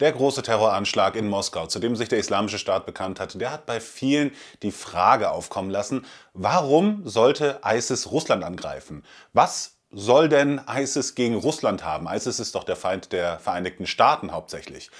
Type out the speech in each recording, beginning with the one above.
Der große Terroranschlag in Moskau, zu dem sich der Islamische Staat bekannt hatte, der hat bei vielen die Frage aufkommen lassen, warum sollte ISIS Russland angreifen? Was soll denn ISIS gegen Russland haben? ISIS ist doch der Feind der Vereinigten Staaten hauptsächlich.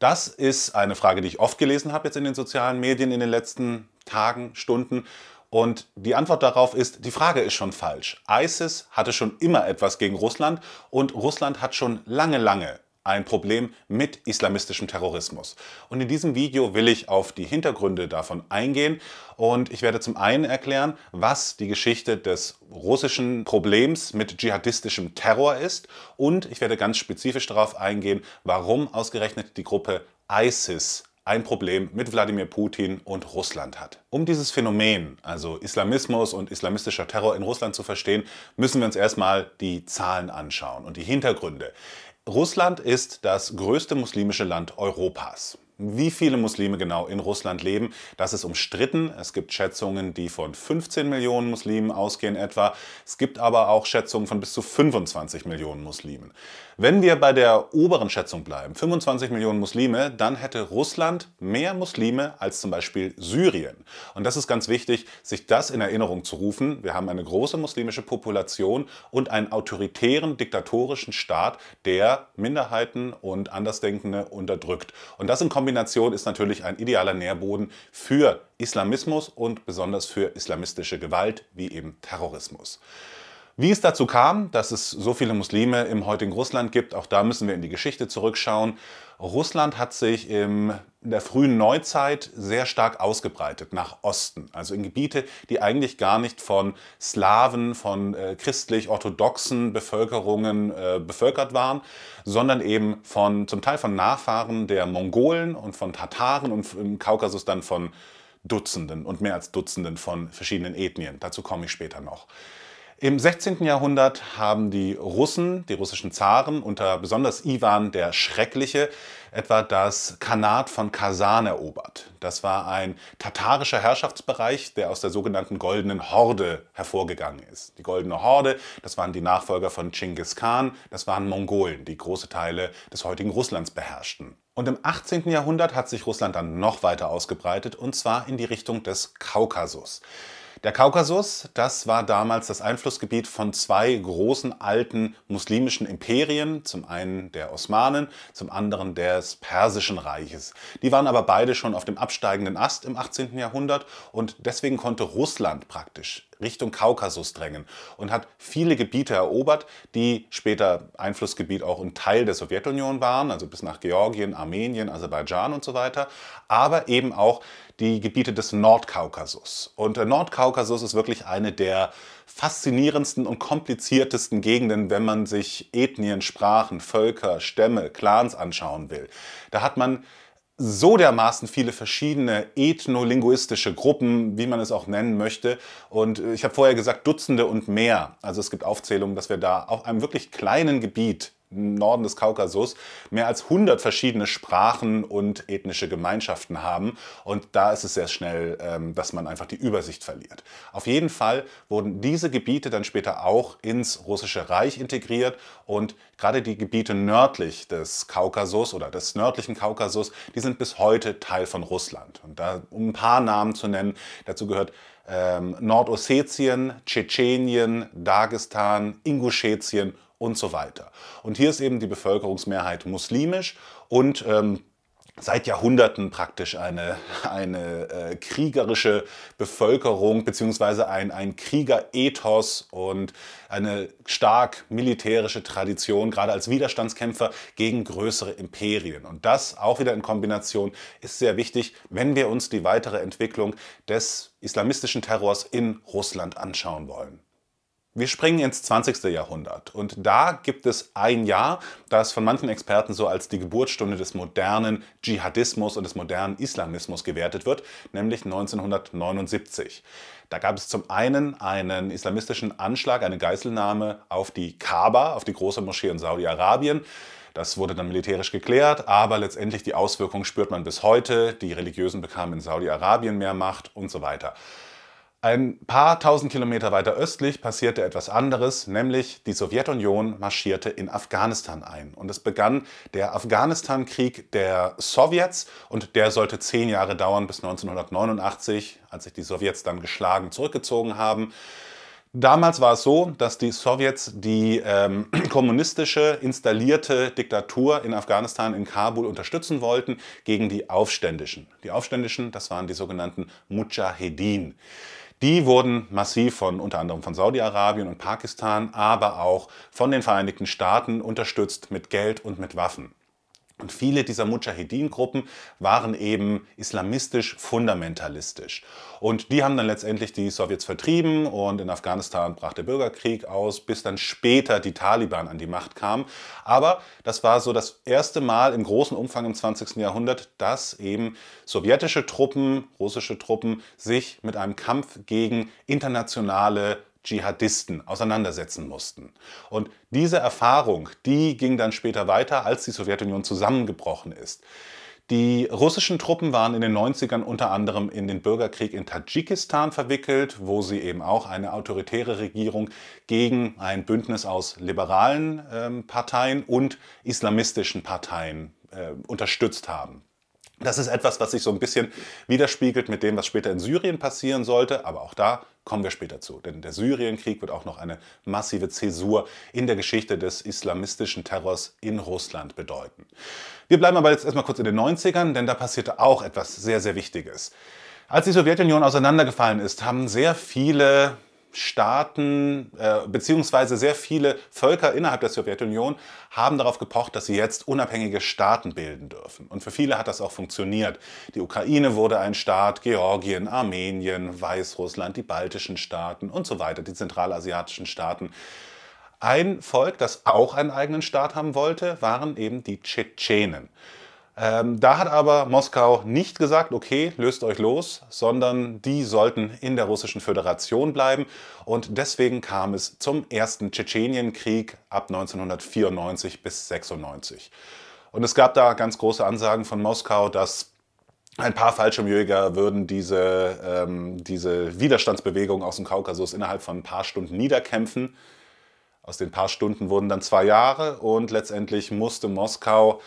Das ist eine Frage, die ich oft gelesen habe jetzt in den sozialen Medien in den letzten Tagen, Stunden. Und die Antwort darauf ist, die Frage ist schon falsch. ISIS hatte schon immer etwas gegen Russland und Russland hat schon lange, lange ein Problem mit islamistischem Terrorismus. Und in diesem Video will ich auf die Hintergründe davon eingehen und ich werde zum einen erklären, was die Geschichte des russischen Problems mit dschihadistischem Terror ist und ich werde ganz spezifisch darauf eingehen, warum ausgerechnet die Gruppe ISIS ein Problem mit Wladimir Putin und Russland hat. Um dieses Phänomen, also Islamismus und islamistischer Terror in Russland zu verstehen, müssen wir uns erstmal die Zahlen anschauen und die Hintergründe. Russland ist das größte muslimische Land Europas. Wie viele Muslime genau in Russland leben, das ist umstritten. Es gibt Schätzungen, die von 15 Millionen Muslimen ausgehen etwa. Es gibt aber auch Schätzungen von bis zu 25 Millionen Muslimen. Wenn wir bei der oberen Schätzung bleiben, 25 Millionen Muslime, dann hätte Russland mehr Muslime als zum Beispiel Syrien. Und das ist ganz wichtig, sich das in Erinnerung zu rufen. Wir haben eine große muslimische Population und einen autoritären, diktatorischen Staat, der Minderheiten und Andersdenkende unterdrückt. Und das in Kombination ist natürlich ein idealer Nährboden für Islamismus und besonders für islamistische Gewalt, wie eben Terrorismus. Wie es dazu kam, dass es so viele Muslime im heutigen Russland gibt, auch da müssen wir in die Geschichte zurückschauen. Russland hat sich in der frühen Neuzeit sehr stark ausgebreitet nach Osten, also in Gebiete, die eigentlich gar nicht von Slawen, von äh, christlich-orthodoxen Bevölkerungen äh, bevölkert waren, sondern eben von zum Teil von Nachfahren der Mongolen und von Tataren und im Kaukasus dann von Dutzenden und mehr als Dutzenden von verschiedenen Ethnien. Dazu komme ich später noch. Im 16. Jahrhundert haben die Russen, die russischen Zaren, unter besonders Iwan der Schreckliche, etwa das Khanat von Kasan erobert. Das war ein tatarischer Herrschaftsbereich, der aus der sogenannten Goldenen Horde hervorgegangen ist. Die Goldene Horde, das waren die Nachfolger von Chinggis Khan, das waren Mongolen, die große Teile des heutigen Russlands beherrschten. Und im 18. Jahrhundert hat sich Russland dann noch weiter ausgebreitet, und zwar in die Richtung des Kaukasus. Der Kaukasus, das war damals das Einflussgebiet von zwei großen alten muslimischen Imperien, zum einen der Osmanen, zum anderen des Persischen Reiches. Die waren aber beide schon auf dem absteigenden Ast im 18. Jahrhundert und deswegen konnte Russland praktisch Richtung Kaukasus drängen und hat viele Gebiete erobert, die später Einflussgebiet auch und Teil der Sowjetunion waren, also bis nach Georgien, Armenien, Aserbaidschan und so weiter, aber eben auch die Gebiete des Nordkaukasus. Und der äh, Nordkaukasus ist wirklich eine der faszinierendsten und kompliziertesten Gegenden, wenn man sich Ethnien, Sprachen, Völker, Stämme, Clans anschauen will. Da hat man so dermaßen viele verschiedene ethnolinguistische Gruppen, wie man es auch nennen möchte. Und äh, ich habe vorher gesagt, Dutzende und mehr. Also es gibt Aufzählungen, dass wir da auf einem wirklich kleinen Gebiet Norden des Kaukasus mehr als 100 verschiedene Sprachen und ethnische Gemeinschaften haben. Und da ist es sehr schnell, ähm, dass man einfach die Übersicht verliert. Auf jeden Fall wurden diese Gebiete dann später auch ins Russische Reich integriert und gerade die Gebiete nördlich des Kaukasus oder des nördlichen Kaukasus, die sind bis heute Teil von Russland. Und da, um ein paar Namen zu nennen, dazu gehört ähm, Nordossetien, Tschetschenien, Dagestan, Inguschetien und so weiter. Und hier ist eben die Bevölkerungsmehrheit muslimisch und ähm, seit Jahrhunderten praktisch eine, eine äh, kriegerische Bevölkerung bzw. ein, ein Kriegerethos und eine stark militärische Tradition, gerade als Widerstandskämpfer gegen größere Imperien. Und das auch wieder in Kombination ist sehr wichtig, wenn wir uns die weitere Entwicklung des islamistischen Terrors in Russland anschauen wollen. Wir springen ins 20. Jahrhundert und da gibt es ein Jahr, das von manchen Experten so als die Geburtsstunde des modernen Dschihadismus und des modernen Islamismus gewertet wird, nämlich 1979. Da gab es zum einen einen islamistischen Anschlag, eine Geiselnahme auf die Kaaba, auf die große Moschee in Saudi-Arabien. Das wurde dann militärisch geklärt, aber letztendlich die Auswirkungen spürt man bis heute. Die Religiösen bekamen in Saudi-Arabien mehr Macht und so weiter. Ein paar tausend Kilometer weiter östlich passierte etwas anderes, nämlich die Sowjetunion marschierte in Afghanistan ein. Und es begann der Afghanistan-Krieg der Sowjets und der sollte zehn Jahre dauern bis 1989, als sich die Sowjets dann geschlagen zurückgezogen haben. Damals war es so, dass die Sowjets die ähm, kommunistische installierte Diktatur in Afghanistan, in Kabul unterstützen wollten gegen die Aufständischen. Die Aufständischen, das waren die sogenannten Mujahedin. Die wurden massiv von unter anderem von Saudi-Arabien und Pakistan, aber auch von den Vereinigten Staaten unterstützt mit Geld und mit Waffen. Und viele dieser Mujahedin-Gruppen waren eben islamistisch fundamentalistisch. Und die haben dann letztendlich die Sowjets vertrieben und in Afghanistan brach der Bürgerkrieg aus, bis dann später die Taliban an die Macht kamen. Aber das war so das erste Mal im großen Umfang im 20. Jahrhundert, dass eben sowjetische Truppen, russische Truppen sich mit einem Kampf gegen internationale Dschihadisten auseinandersetzen mussten. Und diese Erfahrung, die ging dann später weiter, als die Sowjetunion zusammengebrochen ist. Die russischen Truppen waren in den 90ern unter anderem in den Bürgerkrieg in Tadschikistan verwickelt, wo sie eben auch eine autoritäre Regierung gegen ein Bündnis aus liberalen äh, Parteien und islamistischen Parteien äh, unterstützt haben. Das ist etwas, was sich so ein bisschen widerspiegelt mit dem, was später in Syrien passieren sollte, aber auch da kommen wir später zu. Denn der Syrienkrieg wird auch noch eine massive Zäsur in der Geschichte des islamistischen Terrors in Russland bedeuten. Wir bleiben aber jetzt erstmal kurz in den 90ern, denn da passierte auch etwas sehr, sehr Wichtiges. Als die Sowjetunion auseinandergefallen ist, haben sehr viele Staaten äh, beziehungsweise sehr viele Völker innerhalb der Sowjetunion haben darauf gepocht, dass sie jetzt unabhängige Staaten bilden dürfen. Und für viele hat das auch funktioniert. Die Ukraine wurde ein Staat, Georgien, Armenien, Weißrussland, die baltischen Staaten und so weiter, die zentralasiatischen Staaten. Ein Volk, das auch einen eigenen Staat haben wollte, waren eben die Tschetschenen. Ähm, da hat aber Moskau nicht gesagt, okay, löst euch los, sondern die sollten in der russischen Föderation bleiben. Und deswegen kam es zum ersten Tschetschenienkrieg ab 1994 bis 96. Und es gab da ganz große Ansagen von Moskau, dass ein paar Fallschirmjäger würden diese, ähm, diese Widerstandsbewegung aus dem Kaukasus innerhalb von ein paar Stunden niederkämpfen. Aus den paar Stunden wurden dann zwei Jahre und letztendlich musste Moskau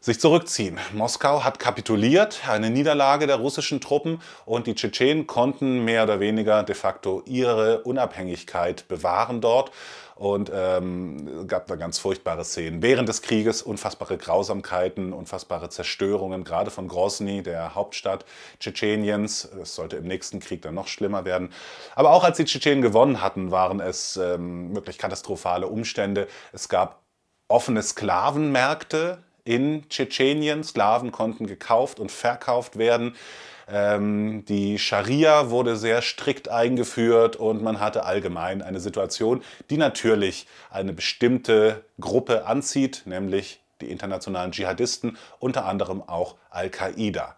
sich zurückziehen. Moskau hat kapituliert, eine Niederlage der russischen Truppen und die Tschetschenen konnten mehr oder weniger de facto ihre Unabhängigkeit bewahren dort und ähm, gab da ganz furchtbare Szenen. Während des Krieges unfassbare Grausamkeiten, unfassbare Zerstörungen, gerade von Grozny, der Hauptstadt Tschetscheniens. Es sollte im nächsten Krieg dann noch schlimmer werden. Aber auch als die Tschetschenen gewonnen hatten, waren es ähm, wirklich katastrophale Umstände. Es gab offene Sklavenmärkte, in Tschetschenien. Sklaven konnten gekauft und verkauft werden. Ähm, die Scharia wurde sehr strikt eingeführt und man hatte allgemein eine Situation, die natürlich eine bestimmte Gruppe anzieht, nämlich die internationalen Dschihadisten, unter anderem auch Al-Qaida.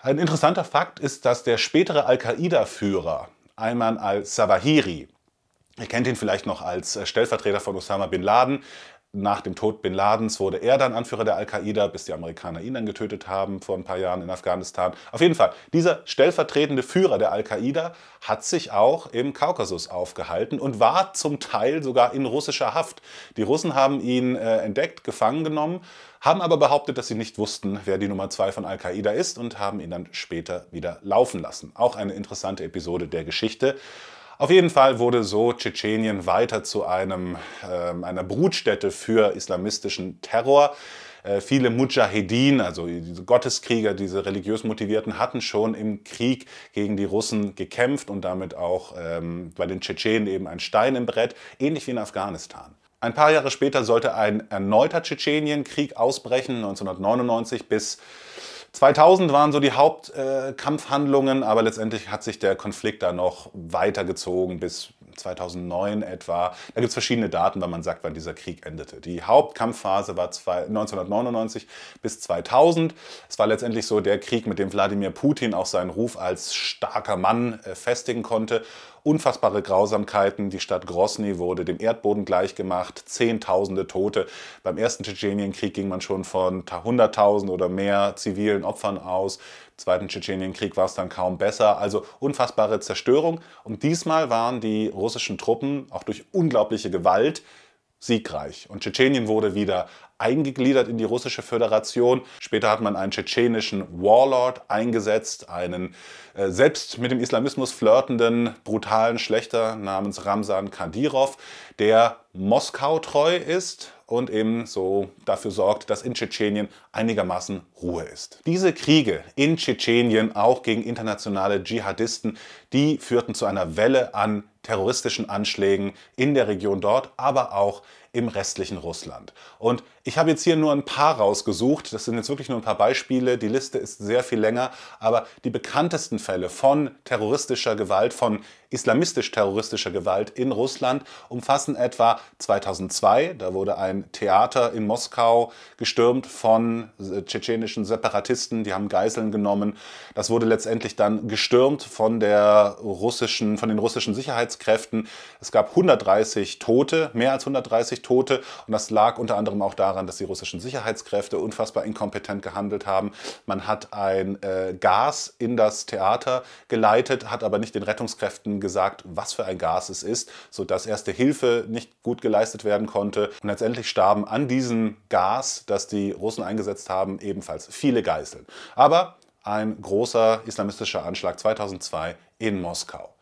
Ein interessanter Fakt ist, dass der spätere Al-Qaida-Führer Ayman al sawahiri ihr kennt ihn vielleicht noch als äh, Stellvertreter von Osama bin Laden, nach dem Tod Bin Ladens wurde er dann Anführer der Al-Qaida, bis die Amerikaner ihn dann getötet haben vor ein paar Jahren in Afghanistan. Auf jeden Fall, dieser stellvertretende Führer der Al-Qaida hat sich auch im Kaukasus aufgehalten und war zum Teil sogar in russischer Haft. Die Russen haben ihn äh, entdeckt, gefangen genommen, haben aber behauptet, dass sie nicht wussten, wer die Nummer zwei von Al-Qaida ist und haben ihn dann später wieder laufen lassen. Auch eine interessante Episode der Geschichte. Auf jeden Fall wurde so Tschetschenien weiter zu einem, äh, einer Brutstätte für islamistischen Terror äh, viele Mujahedin, also diese Gotteskrieger, diese religiös motivierten, hatten schon im Krieg gegen die Russen gekämpft und damit auch ähm, bei den Tschetschenen eben ein Stein im Brett, ähnlich wie in Afghanistan. Ein paar Jahre später sollte ein erneuter Tschetschenienkrieg ausbrechen, 1999 bis 2000 waren so die Hauptkampfhandlungen, äh, aber letztendlich hat sich der Konflikt dann noch weitergezogen bis 2009 etwa. Da gibt es verschiedene Daten, wann man sagt, wann dieser Krieg endete. Die Hauptkampfphase war 1999 bis 2000. Es war letztendlich so der Krieg, mit dem Wladimir Putin auch seinen Ruf als starker Mann äh, festigen konnte unfassbare Grausamkeiten. Die Stadt Grosny wurde dem Erdboden gleichgemacht, Zehntausende Tote. Beim ersten Tschetschenienkrieg ging man schon von 100.000 oder mehr zivilen Opfern aus. Zweiten Tschetschenienkrieg war es dann kaum besser. Also unfassbare Zerstörung. Und diesmal waren die russischen Truppen auch durch unglaubliche Gewalt siegreich. Und Tschetschenien wurde wieder eingegliedert in die russische Föderation. Später hat man einen tschetschenischen Warlord eingesetzt, einen äh, selbst mit dem Islamismus flirtenden, brutalen Schlechter namens Ramsan Kadyrov, der Moskau treu ist und eben so dafür sorgt, dass in Tschetschenien einigermaßen Ruhe ist. Diese Kriege in Tschetschenien, auch gegen internationale Dschihadisten, die führten zu einer Welle an terroristischen Anschlägen in der Region dort, aber auch im restlichen Russland. Und ich habe jetzt hier nur ein paar rausgesucht. Das sind jetzt wirklich nur ein paar Beispiele. Die Liste ist sehr viel länger. Aber die bekanntesten Fälle von terroristischer Gewalt, von islamistisch-terroristischer Gewalt in Russland umfassen etwa 2002. Da wurde ein Theater in Moskau gestürmt von äh, tschetschenischen Separatisten. Die haben Geiseln genommen. Das wurde letztendlich dann gestürmt von, der russischen, von den russischen Sicherheitskräften. Es gab 130 Tote, mehr als 130 Tote und das lag unter anderem auch daran, dass die russischen Sicherheitskräfte unfassbar inkompetent gehandelt haben. Man hat ein äh, Gas in das Theater geleitet, hat aber nicht den Rettungskräften gesagt, was für ein Gas es ist, sodass erste Hilfe nicht gut geleistet werden konnte. Und letztendlich starben an diesem Gas, das die Russen eingesetzt haben, ebenfalls viele Geiseln. Aber ein großer islamistischer Anschlag 2002 in Moskau.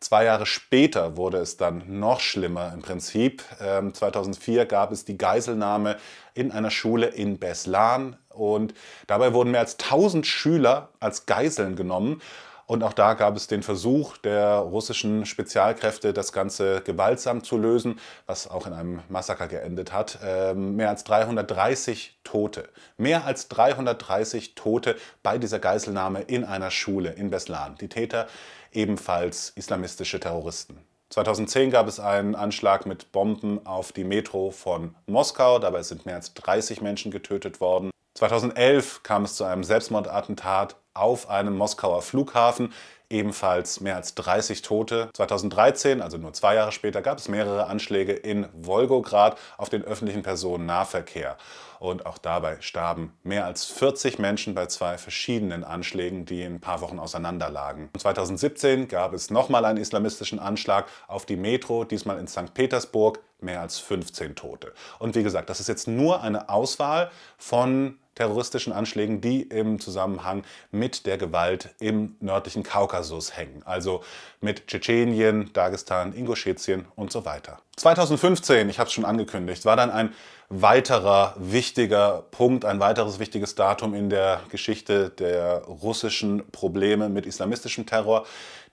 Zwei Jahre später wurde es dann noch schlimmer im Prinzip. 2004 ähm, gab es die Geiselnahme in einer Schule in Beslan und dabei wurden mehr als 1000 Schüler als Geiseln genommen. Und auch da gab es den Versuch der russischen Spezialkräfte, das Ganze gewaltsam zu lösen, was auch in einem Massaker geendet hat. Ähm, mehr als 330 Tote. Mehr als 330 Tote bei dieser Geiselnahme in einer Schule in Beslan. Die Täter ebenfalls islamistische Terroristen. 2010 gab es einen Anschlag mit Bomben auf die Metro von Moskau. Dabei sind mehr als 30 Menschen getötet worden. 2011 kam es zu einem Selbstmordattentat auf einem Moskauer Flughafen ebenfalls mehr als 30 Tote. 2013, also nur zwei Jahre später, gab es mehrere Anschläge in Wolgograd auf den öffentlichen Personennahverkehr. Und auch dabei starben mehr als 40 Menschen bei zwei verschiedenen Anschlägen, die in ein paar Wochen auseinanderlagen. Und 2017 gab es nochmal einen islamistischen Anschlag auf die Metro, diesmal in St. Petersburg, mehr als 15 Tote. Und wie gesagt, das ist jetzt nur eine Auswahl von terroristischen Anschlägen, die im Zusammenhang mit der Gewalt im nördlichen Kaukasus hängen, also mit Tschetschenien, Dagestan, Ingoschetien und so weiter. 2015, ich habe es schon angekündigt, war dann ein weiterer wichtiger Punkt, ein weiteres wichtiges Datum in der Geschichte der russischen Probleme mit islamistischem Terror,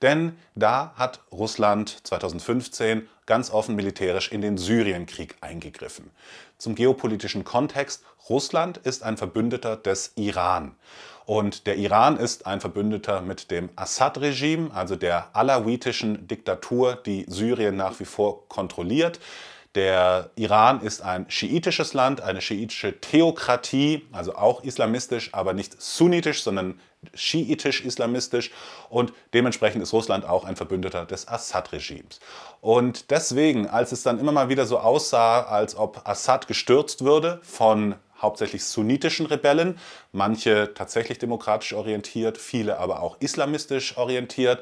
denn da hat Russland 2015 ganz offen militärisch in den Syrienkrieg eingegriffen. Zum geopolitischen Kontext. Russland ist ein Verbündeter des Iran. Und der Iran ist ein Verbündeter mit dem Assad-Regime, also der alawitischen Diktatur, die Syrien nach wie vor kontrolliert. Der Iran ist ein schiitisches Land, eine schiitische Theokratie, also auch islamistisch, aber nicht sunnitisch, sondern schiitisch-islamistisch und dementsprechend ist Russland auch ein Verbündeter des Assad-Regimes. Und deswegen, als es dann immer mal wieder so aussah, als ob Assad gestürzt würde von hauptsächlich sunnitischen Rebellen, manche tatsächlich demokratisch orientiert, viele aber auch islamistisch orientiert,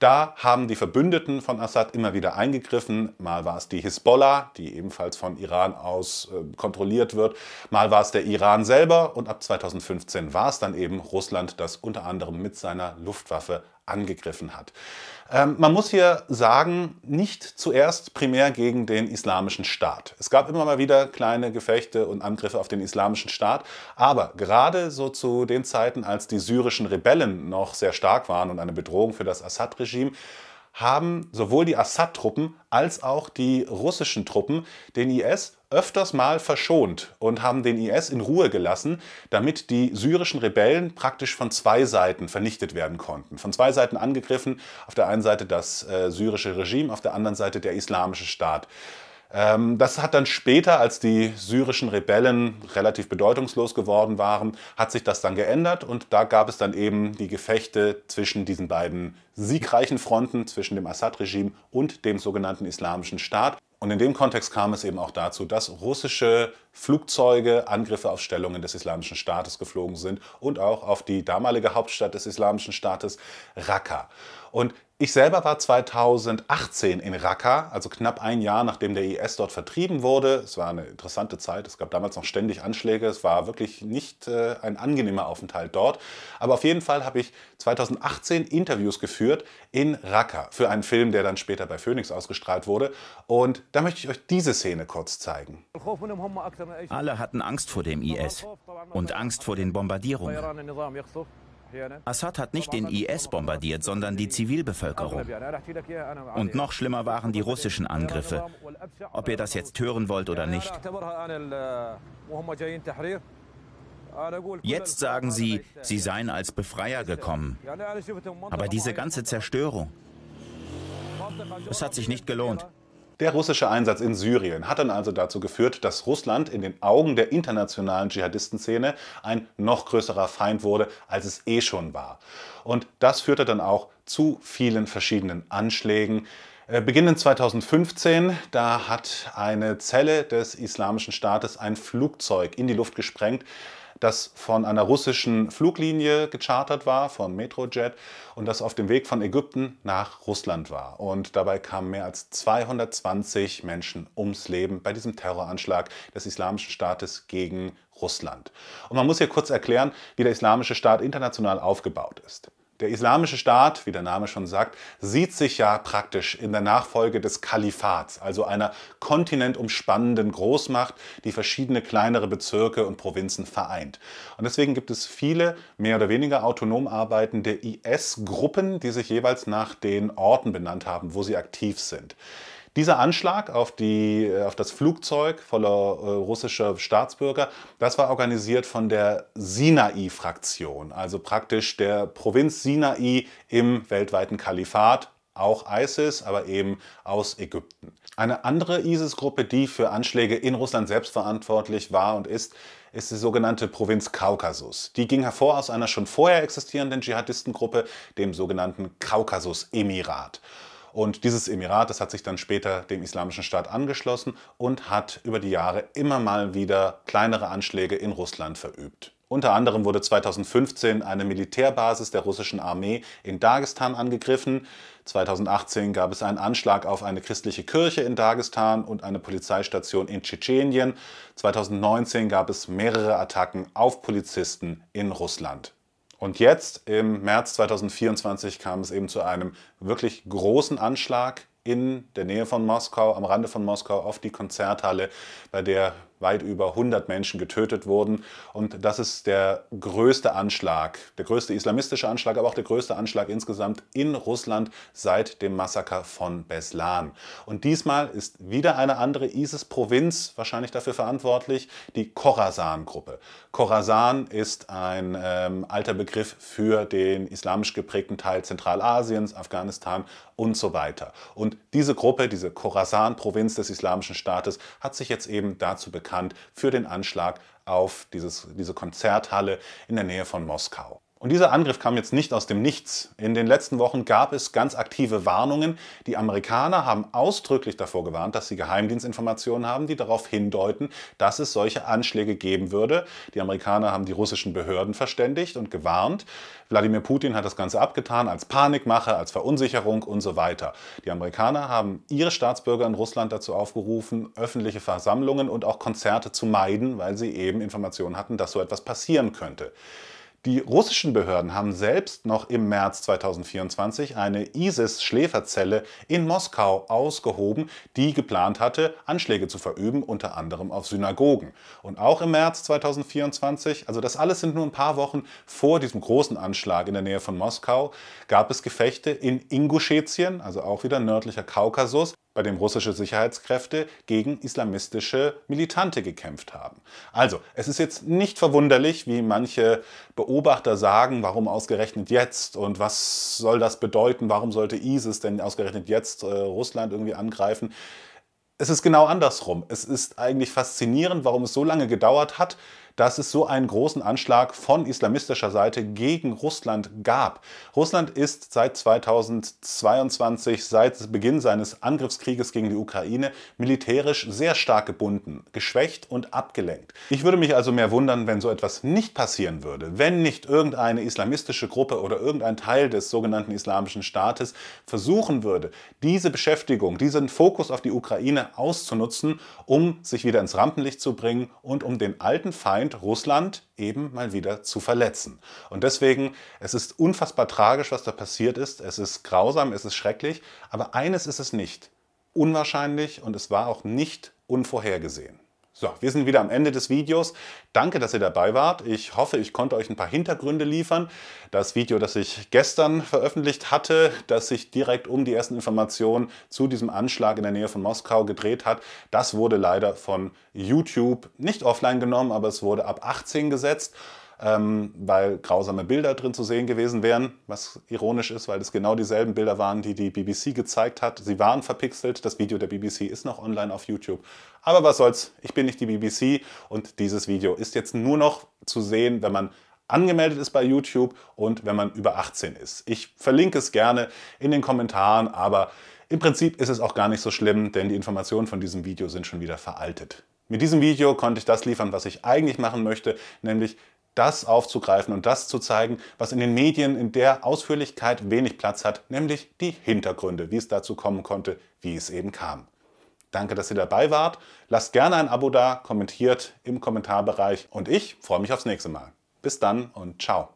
da haben die Verbündeten von Assad immer wieder eingegriffen. Mal war es die Hisbollah, die ebenfalls von Iran aus äh, kontrolliert wird. Mal war es der Iran selber. Und ab 2015 war es dann eben Russland, das unter anderem mit seiner Luftwaffe angegriffen hat. Ähm, man muss hier sagen, nicht zuerst primär gegen den islamischen Staat. Es gab immer mal wieder kleine Gefechte und Angriffe auf den islamischen Staat, aber gerade so zu den Zeiten, als die syrischen Rebellen noch sehr stark waren und eine Bedrohung für das Assad-Regime, haben sowohl die Assad-Truppen als auch die russischen Truppen den IS öfters mal verschont und haben den IS in Ruhe gelassen, damit die syrischen Rebellen praktisch von zwei Seiten vernichtet werden konnten. Von zwei Seiten angegriffen, auf der einen Seite das äh, syrische Regime, auf der anderen Seite der islamische Staat. Ähm, das hat dann später, als die syrischen Rebellen relativ bedeutungslos geworden waren, hat sich das dann geändert und da gab es dann eben die Gefechte zwischen diesen beiden siegreichen Fronten, zwischen dem Assad-Regime und dem sogenannten Islamischen Staat. Und in dem Kontext kam es eben auch dazu, dass russische Flugzeuge Angriffe auf Stellungen des Islamischen Staates geflogen sind und auch auf die damalige Hauptstadt des Islamischen Staates, Raqqa. Und ich selber war 2018 in Raqqa, also knapp ein Jahr nachdem der IS dort vertrieben wurde. Es war eine interessante Zeit, es gab damals noch ständig Anschläge, es war wirklich nicht äh, ein angenehmer Aufenthalt dort. Aber auf jeden Fall habe ich 2018 Interviews geführt in Raqqa für einen Film, der dann später bei Phoenix ausgestrahlt wurde. Und da möchte ich euch diese Szene kurz zeigen. Alle hatten Angst vor dem IS und Angst vor den Bombardierungen. Assad hat nicht den IS bombardiert, sondern die Zivilbevölkerung. Und noch schlimmer waren die russischen Angriffe, ob ihr das jetzt hören wollt oder nicht. Jetzt sagen sie, sie seien als Befreier gekommen. Aber diese ganze Zerstörung, es hat sich nicht gelohnt. Der russische Einsatz in Syrien hat dann also dazu geführt, dass Russland in den Augen der internationalen Dschihadistenszene ein noch größerer Feind wurde, als es eh schon war. Und das führte dann auch zu vielen verschiedenen Anschlägen, äh, beginnend 2015, da hat eine Zelle des Islamischen Staates ein Flugzeug in die Luft gesprengt, das von einer russischen Fluglinie gechartert war, von Metrojet, und das auf dem Weg von Ägypten nach Russland war. Und dabei kamen mehr als 220 Menschen ums Leben bei diesem Terroranschlag des Islamischen Staates gegen Russland. Und man muss hier kurz erklären, wie der Islamische Staat international aufgebaut ist. Der Islamische Staat, wie der Name schon sagt, sieht sich ja praktisch in der Nachfolge des Kalifats, also einer kontinentumspannenden Großmacht, die verschiedene kleinere Bezirke und Provinzen vereint. Und deswegen gibt es viele mehr oder weniger autonom arbeitende IS-Gruppen, die sich jeweils nach den Orten benannt haben, wo sie aktiv sind. Dieser Anschlag auf, die, äh, auf das Flugzeug voller äh, russischer Staatsbürger, das war organisiert von der Sinai-Fraktion, also praktisch der Provinz Sinai im weltweiten Kalifat, auch ISIS, aber eben aus Ägypten. Eine andere ISIS-Gruppe, die für Anschläge in Russland selbst verantwortlich war und ist, ist die sogenannte Provinz Kaukasus. Die ging hervor aus einer schon vorher existierenden Dschihadistengruppe, dem sogenannten Kaukasus-Emirat. Und dieses Emirat, das hat sich dann später dem Islamischen Staat angeschlossen und hat über die Jahre immer mal wieder kleinere Anschläge in Russland verübt. Unter anderem wurde 2015 eine Militärbasis der russischen Armee in Dagestan angegriffen. 2018 gab es einen Anschlag auf eine christliche Kirche in Dagestan und eine Polizeistation in Tschetschenien. 2019 gab es mehrere Attacken auf Polizisten in Russland. Und jetzt im März 2024 kam es eben zu einem wirklich großen Anschlag in der Nähe von Moskau, am Rande von Moskau, auf die Konzerthalle, bei der weit über 100 Menschen getötet wurden. Und das ist der größte Anschlag, der größte islamistische Anschlag, aber auch der größte Anschlag insgesamt in Russland seit dem Massaker von Beslan. Und diesmal ist wieder eine andere ISIS-Provinz wahrscheinlich dafür verantwortlich, die Khorasan-Gruppe. Khorasan ist ein ähm, alter Begriff für den islamisch geprägten Teil Zentralasiens, Afghanistan und so weiter. Und diese Gruppe, diese Khorasan-Provinz des Islamischen Staates, hat sich jetzt eben dazu bekannt, bekannt für den Anschlag auf dieses, diese Konzerthalle in der Nähe von Moskau. Und dieser Angriff kam jetzt nicht aus dem Nichts. In den letzten Wochen gab es ganz aktive Warnungen. Die Amerikaner haben ausdrücklich davor gewarnt, dass sie Geheimdienstinformationen haben, die darauf hindeuten, dass es solche Anschläge geben würde. Die Amerikaner haben die russischen Behörden verständigt und gewarnt. Wladimir Putin hat das Ganze abgetan als Panikmache, als Verunsicherung und so weiter. Die Amerikaner haben ihre Staatsbürger in Russland dazu aufgerufen, öffentliche Versammlungen und auch Konzerte zu meiden, weil sie eben Informationen hatten, dass so etwas passieren könnte. Die russischen Behörden haben selbst noch im März 2024 eine ISIS-Schläferzelle in Moskau ausgehoben, die geplant hatte, Anschläge zu verüben, unter anderem auf Synagogen. Und auch im März 2024, also das alles sind nur ein paar Wochen vor diesem großen Anschlag in der Nähe von Moskau, gab es Gefechte in Inguschetien, also auch wieder nördlicher Kaukasus, bei dem russische Sicherheitskräfte gegen islamistische Militante gekämpft haben. Also, es ist jetzt nicht verwunderlich, wie manche Beobachter sagen, warum ausgerechnet jetzt und was soll das bedeuten, warum sollte ISIS denn ausgerechnet jetzt äh, Russland irgendwie angreifen. Es ist genau andersrum. Es ist eigentlich faszinierend, warum es so lange gedauert hat, dass es so einen großen Anschlag von islamistischer Seite gegen Russland gab. Russland ist seit 2022, seit Beginn seines Angriffskrieges gegen die Ukraine, militärisch sehr stark gebunden, geschwächt und abgelenkt. Ich würde mich also mehr wundern, wenn so etwas nicht passieren würde, wenn nicht irgendeine islamistische Gruppe oder irgendein Teil des sogenannten Islamischen Staates versuchen würde, diese Beschäftigung, diesen Fokus auf die Ukraine auszunutzen, um sich wieder ins Rampenlicht zu bringen und um den alten Feind Freund Russland eben mal wieder zu verletzen. Und deswegen, es ist unfassbar tragisch, was da passiert ist. Es ist grausam, es ist schrecklich. Aber eines ist es nicht. Unwahrscheinlich und es war auch nicht unvorhergesehen. So, wir sind wieder am Ende des Videos. Danke, dass ihr dabei wart. Ich hoffe, ich konnte euch ein paar Hintergründe liefern. Das Video, das ich gestern veröffentlicht hatte, das sich direkt um die ersten Informationen zu diesem Anschlag in der Nähe von Moskau gedreht hat, das wurde leider von YouTube nicht offline genommen, aber es wurde ab 18 gesetzt ähm, weil grausame Bilder drin zu sehen gewesen wären, was ironisch ist, weil es genau dieselben Bilder waren, die die BBC gezeigt hat. Sie waren verpixelt, das Video der BBC ist noch online auf YouTube. Aber was soll's, ich bin nicht die BBC und dieses Video ist jetzt nur noch zu sehen, wenn man angemeldet ist bei YouTube und wenn man über 18 ist. Ich verlinke es gerne in den Kommentaren, aber im Prinzip ist es auch gar nicht so schlimm, denn die Informationen von diesem Video sind schon wieder veraltet. Mit diesem Video konnte ich das liefern, was ich eigentlich machen möchte, nämlich das aufzugreifen und das zu zeigen, was in den Medien in der Ausführlichkeit wenig Platz hat, nämlich die Hintergründe, wie es dazu kommen konnte, wie es eben kam. Danke, dass ihr dabei wart. Lasst gerne ein Abo da, kommentiert im Kommentarbereich und ich freue mich aufs nächste Mal. Bis dann und ciao.